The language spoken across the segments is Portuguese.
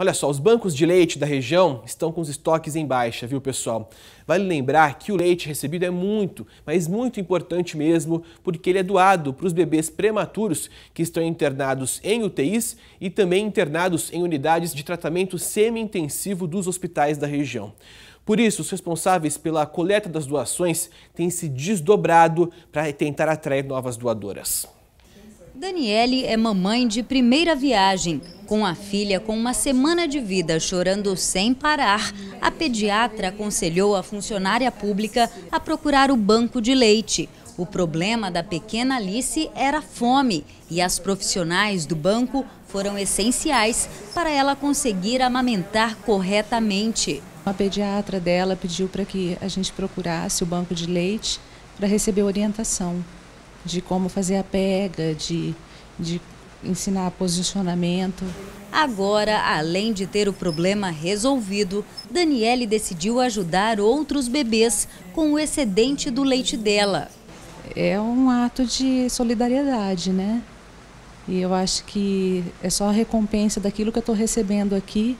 Olha só, os bancos de leite da região estão com os estoques em baixa, viu pessoal? Vale lembrar que o leite recebido é muito, mas muito importante mesmo, porque ele é doado para os bebês prematuros que estão internados em UTIs e também internados em unidades de tratamento semi-intensivo dos hospitais da região. Por isso, os responsáveis pela coleta das doações têm se desdobrado para tentar atrair novas doadoras. Daniele é mamãe de primeira viagem. Com a filha com uma semana de vida chorando sem parar, a pediatra aconselhou a funcionária pública a procurar o banco de leite. O problema da pequena Alice era fome e as profissionais do banco foram essenciais para ela conseguir amamentar corretamente. A pediatra dela pediu para que a gente procurasse o banco de leite para receber orientação de como fazer a pega, de, de ensinar posicionamento. Agora, além de ter o problema resolvido, Daniele decidiu ajudar outros bebês com o excedente do leite dela. É um ato de solidariedade, né? E eu acho que é só a recompensa daquilo que eu estou recebendo aqui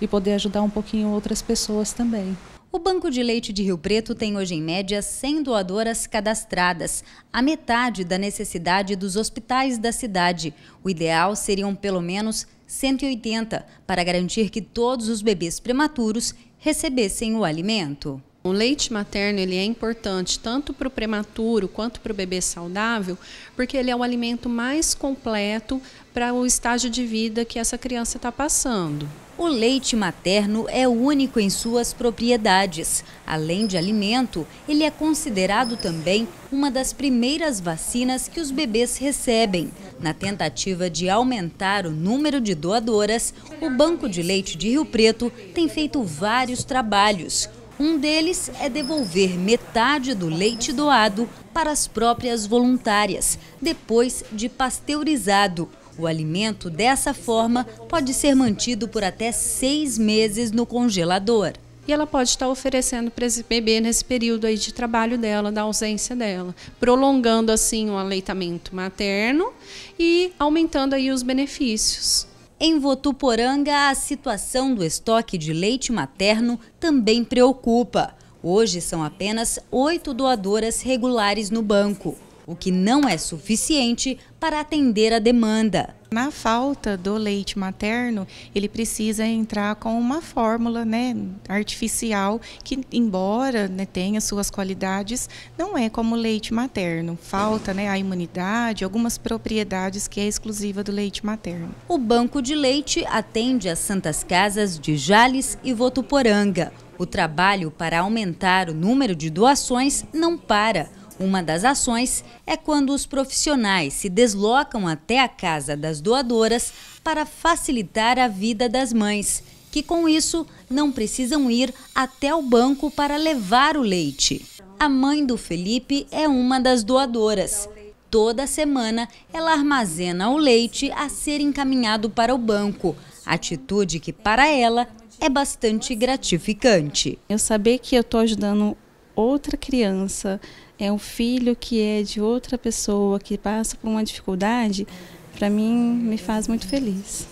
e poder ajudar um pouquinho outras pessoas também. O Banco de Leite de Rio Preto tem hoje em média 100 doadoras cadastradas, a metade da necessidade dos hospitais da cidade. O ideal seriam pelo menos 180 para garantir que todos os bebês prematuros recebessem o alimento. O leite materno ele é importante tanto para o prematuro quanto para o bebê saudável, porque ele é o alimento mais completo para o estágio de vida que essa criança está passando. O leite materno é único em suas propriedades. Além de alimento, ele é considerado também uma das primeiras vacinas que os bebês recebem. Na tentativa de aumentar o número de doadoras, o Banco de Leite de Rio Preto tem feito vários trabalhos. Um deles é devolver metade do leite doado para as próprias voluntárias, depois de pasteurizado. O alimento, dessa forma, pode ser mantido por até seis meses no congelador. E ela pode estar oferecendo para esse bebê nesse período aí de trabalho dela, da ausência dela, prolongando assim o aleitamento materno e aumentando aí os benefícios. Em Votuporanga, a situação do estoque de leite materno também preocupa. Hoje são apenas oito doadoras regulares no banco o que não é suficiente para atender a demanda. Na falta do leite materno, ele precisa entrar com uma fórmula né, artificial que, embora né, tenha suas qualidades, não é como o leite materno. Falta né, a imunidade, algumas propriedades que é exclusiva do leite materno. O banco de leite atende as Santas Casas de Jales e Votuporanga. O trabalho para aumentar o número de doações não para. Uma das ações é quando os profissionais se deslocam até a casa das doadoras para facilitar a vida das mães, que com isso não precisam ir até o banco para levar o leite. A mãe do Felipe é uma das doadoras. Toda semana, ela armazena o leite a ser encaminhado para o banco, atitude que para ela é bastante gratificante. Eu saber que eu estou ajudando outra criança, é um filho que é de outra pessoa, que passa por uma dificuldade, para mim me faz muito feliz.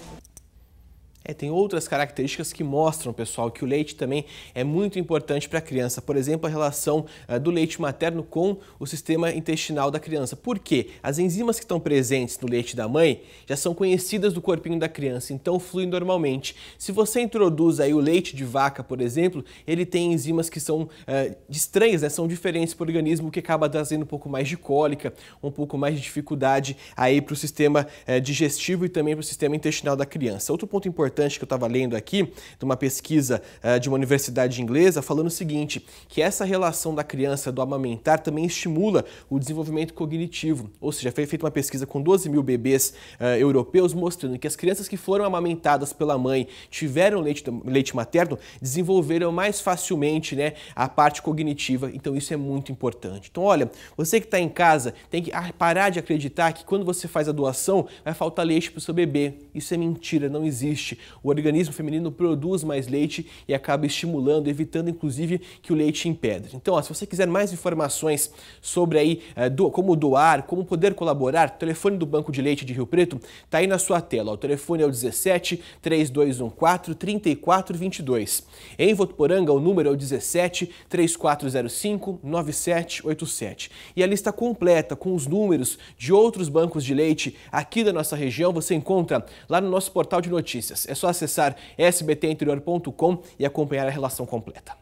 É, tem outras características que mostram, pessoal, que o leite também é muito importante para a criança. Por exemplo, a relação uh, do leite materno com o sistema intestinal da criança. Por quê? As enzimas que estão presentes no leite da mãe já são conhecidas do corpinho da criança, então fluem normalmente. Se você introduz aí o leite de vaca, por exemplo, ele tem enzimas que são uh, estranhas, né? são diferentes para o organismo, o que acaba trazendo um pouco mais de cólica, um pouco mais de dificuldade aí para o sistema uh, digestivo e também para o sistema intestinal da criança. Outro ponto importante importante que eu estava lendo aqui, de uma pesquisa eh, de uma universidade inglesa, falando o seguinte, que essa relação da criança do amamentar também estimula o desenvolvimento cognitivo. Ou seja, foi feita uma pesquisa com 12 mil bebês eh, europeus mostrando que as crianças que foram amamentadas pela mãe tiveram leite, leite materno desenvolveram mais facilmente né, a parte cognitiva. Então isso é muito importante. Então olha, você que está em casa tem que ah, parar de acreditar que quando você faz a doação vai faltar leite para o seu bebê. Isso é mentira, não existe o organismo feminino produz mais leite e acaba estimulando, evitando inclusive que o leite empedre. Então, ó, se você quiser mais informações sobre aí é, do, como doar, como poder colaborar, o telefone do Banco de Leite de Rio Preto está aí na sua tela. Ó, o telefone é o 17 3214 3422. Em Votuporanga, o número é o 17 3405 9787. E a lista completa com os números de outros bancos de leite aqui da nossa região você encontra lá no nosso portal de notícias. É só acessar sbtinterior.com e acompanhar a relação completa.